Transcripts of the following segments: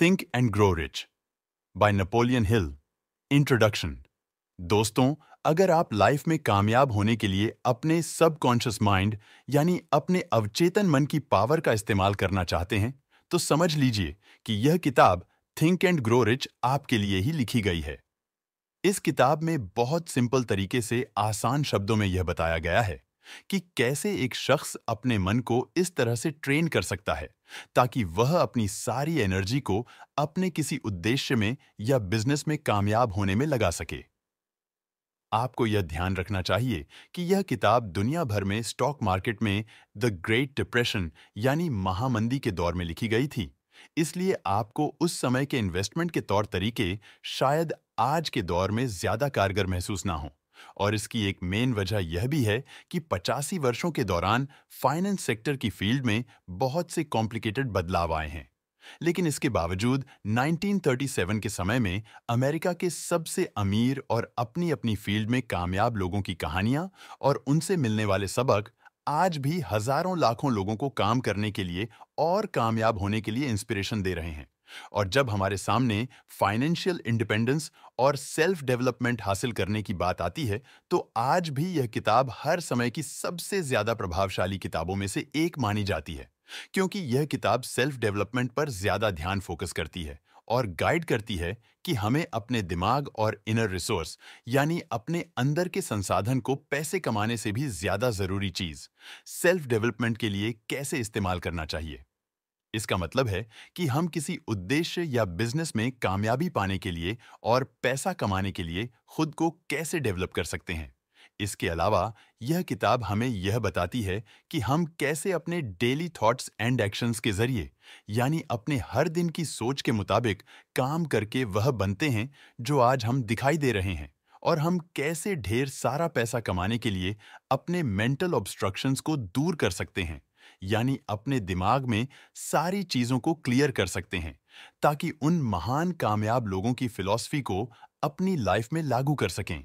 think and grow rich by Napoleon Hill introduction दोस्तों अगर आप लाइफ में कामयाब होने के लिए अपने सबकॉन्शियस माइंड यानी अपने अवचेतन मन की पावर का इस्तेमाल करना चाहते हैं तो समझ लीजिए कि यह किताब थिंक एंड ग्रो रिच आपके लिए ही लिखी गई है इस किताब में बहुत सिंपल तरीके से आसान शब्दों में यह बताया गया है कि कैसे एक शख्स अपने मन को इस तरह से ट्रेन कर सकता है ताकि वह अपनी सारी एनर्जी को अपने किसी उद्देश्य में या बिजनेस में कामयाब होने में लगा सके आपको यह ध्यान रखना चाहिए कि यह किताब दुनिया भर में स्टॉक मार्केट में द ग्रेट डिप्रेशन यानी महामंदी के दौर में लिखी गई थी इसलिए आपको उस समय के इन्वेस्टमेंट के तौर तरीके शायद आज के दौर में ज्यादा कारगर महसूस ना हो और इसकी एक मेन वजह यह भी है कि पचासी वर्षों के दौरान फाइनेंस सेक्टर की फील्ड में बहुत से कॉम्प्लिकेटेड बदलाव आए हैं लेकिन इसके बावजूद 1937 के समय में अमेरिका के सबसे अमीर और अपनी अपनी फील्ड में कामयाब लोगों की कहानियां और उनसे मिलने वाले सबक आज भी हजारों लाखों लोगों को काम करने के लिए और कामयाब होने के लिए इंस्पिरेशन दे रहे हैं और जब हमारे सामने फाइनेंशियल इंडिपेंडेंस और सेल्फ डेवलपमेंट हासिल करने की बात आती है तो आज भी यह किताब हर समय की सबसे ज्यादा प्रभावशाली किताबों में से एक मानी जाती है क्योंकि यह किताब सेल्फ डेवलपमेंट पर ज्यादा ध्यान फोकस करती है और गाइड करती है कि हमें अपने दिमाग और इनर रिसोर्स यानी अपने अंदर के संसाधन को पैसे कमाने से भी ज्यादा जरूरी चीज सेल्फ डेवलपमेंट के लिए कैसे इस्तेमाल करना चाहिए इसका मतलब है कि हम किसी उद्देश्य या बिजनेस में कामयाबी पाने के लिए और पैसा कमाने के लिए खुद को कैसे डेवलप कर सकते हैं इसके अलावा यह किताब हमें यह बताती है कि हम कैसे अपने डेली थॉट्स एंड एक्शंस के जरिए यानी अपने हर दिन की सोच के मुताबिक काम करके वह बनते हैं जो आज हम दिखाई दे रहे हैं और हम कैसे ढेर सारा पैसा कमाने के लिए अपने मेंटल ऑब्स्ट्रक्शंस को दूर कर सकते हैं यानी अपने दिमाग में सारी चीजों को क्लियर कर सकते हैं ताकि उन महान कामयाब लोगों की फिलॉसफी को अपनी लाइफ में लागू कर सकें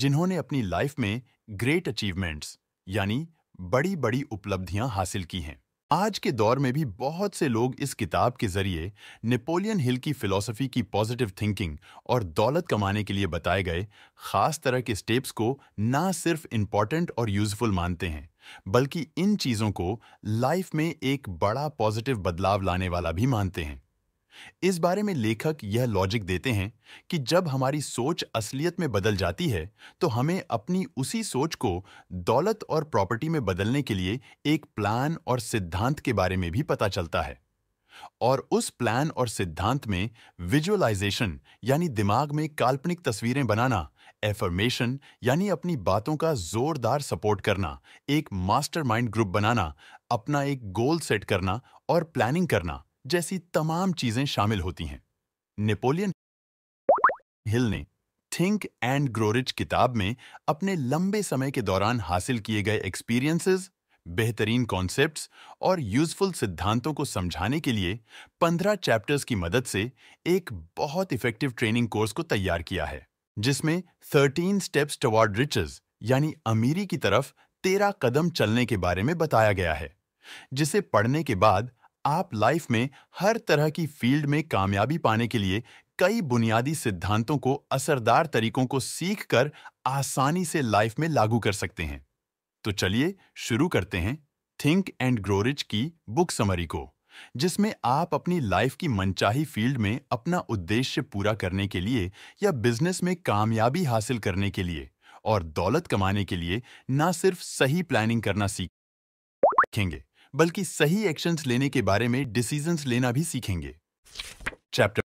जिन्होंने अपनी लाइफ में ग्रेट अचीवमेंट्स यानी बड़ी बड़ी उपलब्धियां हासिल की हैं आज के दौर में भी बहुत से लोग इस किताब के जरिए नेपोलियन हिल की फिलॉसफी की पॉजिटिव थिंकिंग और दौलत कमाने के लिए बताए गए खास तरह के स्टेप्स को ना सिर्फ इंपॉर्टेंट और यूजफुल मानते हैं बल्कि इन चीजों को लाइफ में एक बड़ा पॉजिटिव बदलाव लाने वाला भी मानते हैं इस बारे में लेखक यह लॉजिक देते हैं कि जब हमारी सोच असलियत में बदल जाती है तो हमें अपनी उसी सोच को दौलत और प्रॉपर्टी में बदलने के लिए एक प्लान और सिद्धांत के बारे में भी पता चलता है और उस प्लान और सिद्धांत में विजुअलाइजेशन यानी दिमाग में काल्पनिक तस्वीरें बनाना एफर्मेशन यानी अपनी बातों का जोरदार सपोर्ट करना एक मास्टरमाइंड ग्रुप बनाना अपना एक गोल सेट करना और प्लानिंग करना जैसी तमाम चीजें शामिल होती हैं नेपोलियन हिल ने थिंक एंड ग्रोरिच किताब में अपने लंबे समय के दौरान हासिल किए गए एक्सपीरियंसेस बेहतरीन कॉन्सेप्ट्स और यूजफुल सिद्धांतों को समझाने के लिए 15 चैप्टर्स की मदद से एक बहुत इफेक्टिव ट्रेनिंग कोर्स को तैयार किया है जिसमें 13 स्टेप्स टवार्ड रिचेज यानी अमीरी की तरफ तेरह कदम चलने के बारे में बताया गया है जिसे पढ़ने के बाद आप लाइफ में हर तरह की फील्ड में कामयाबी पाने के लिए कई बुनियादी सिद्धांतों को असरदार तरीकों को सीखकर आसानी से लाइफ में लागू कर सकते हैं तो चलिए शुरू करते हैं थिंक एंड ग्रोरिच की बुक समरी को जिसमें आप अपनी लाइफ की मनचाही फील्ड में अपना उद्देश्य पूरा करने के लिए या बिजनेस में कामयाबी हासिल करने के लिए और दौलत कमाने के लिए ना सिर्फ सही प्लानिंग करना सीखेंगे बल्कि सही एक्शंस लेने के बारे में डिसीजंस लेना भी सीखेंगे चैप्टर